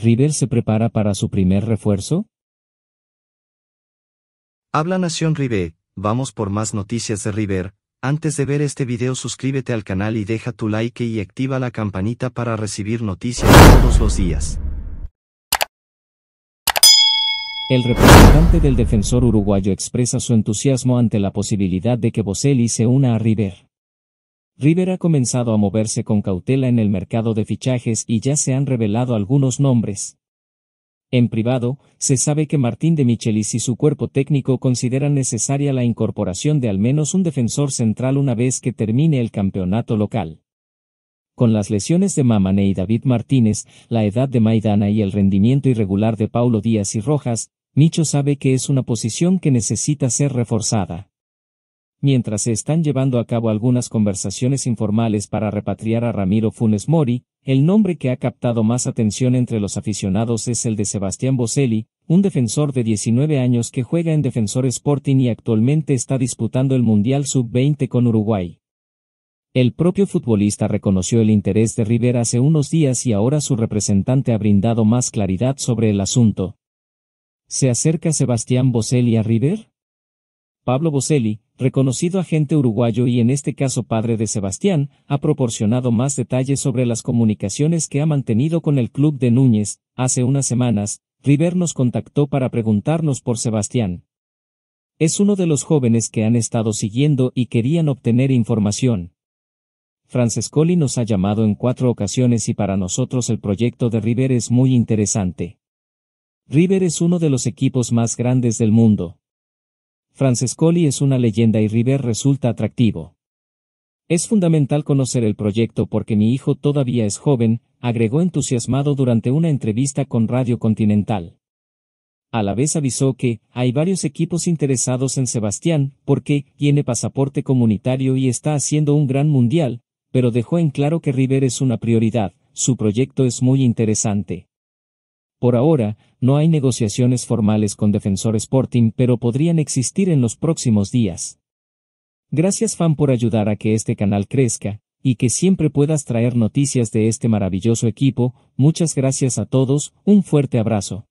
¿River se prepara para su primer refuerzo? Habla Nación River, vamos por más noticias de River. Antes de ver este video suscríbete al canal y deja tu like y activa la campanita para recibir noticias todos los días. El representante del defensor uruguayo expresa su entusiasmo ante la posibilidad de que Boselli se una a River. River ha comenzado a moverse con cautela en el mercado de fichajes y ya se han revelado algunos nombres. En privado, se sabe que Martín de Michelis y su cuerpo técnico consideran necesaria la incorporación de al menos un defensor central una vez que termine el campeonato local. Con las lesiones de Mamane y David Martínez, la edad de Maidana y el rendimiento irregular de Paulo Díaz y Rojas, Micho sabe que es una posición que necesita ser reforzada mientras se están llevando a cabo algunas conversaciones informales para repatriar a Ramiro Funes Mori, el nombre que ha captado más atención entre los aficionados es el de Sebastián Boselli, un defensor de 19 años que juega en Defensor Sporting y actualmente está disputando el Mundial Sub-20 con Uruguay. El propio futbolista reconoció el interés de River hace unos días y ahora su representante ha brindado más claridad sobre el asunto. ¿Se acerca Sebastián Boselli a River? Pablo Boselli, reconocido agente uruguayo y en este caso padre de Sebastián, ha proporcionado más detalles sobre las comunicaciones que ha mantenido con el club de Núñez. Hace unas semanas, River nos contactó para preguntarnos por Sebastián. Es uno de los jóvenes que han estado siguiendo y querían obtener información. Francescoli nos ha llamado en cuatro ocasiones y para nosotros el proyecto de River es muy interesante. River es uno de los equipos más grandes del mundo. Francescoli es una leyenda y River resulta atractivo. Es fundamental conocer el proyecto porque mi hijo todavía es joven, agregó entusiasmado durante una entrevista con Radio Continental. A la vez avisó que, hay varios equipos interesados en Sebastián, porque, tiene pasaporte comunitario y está haciendo un gran mundial, pero dejó en claro que River es una prioridad, su proyecto es muy interesante. Por ahora, no hay negociaciones formales con Defensor Sporting, pero podrían existir en los próximos días. Gracias fan por ayudar a que este canal crezca, y que siempre puedas traer noticias de este maravilloso equipo, muchas gracias a todos, un fuerte abrazo.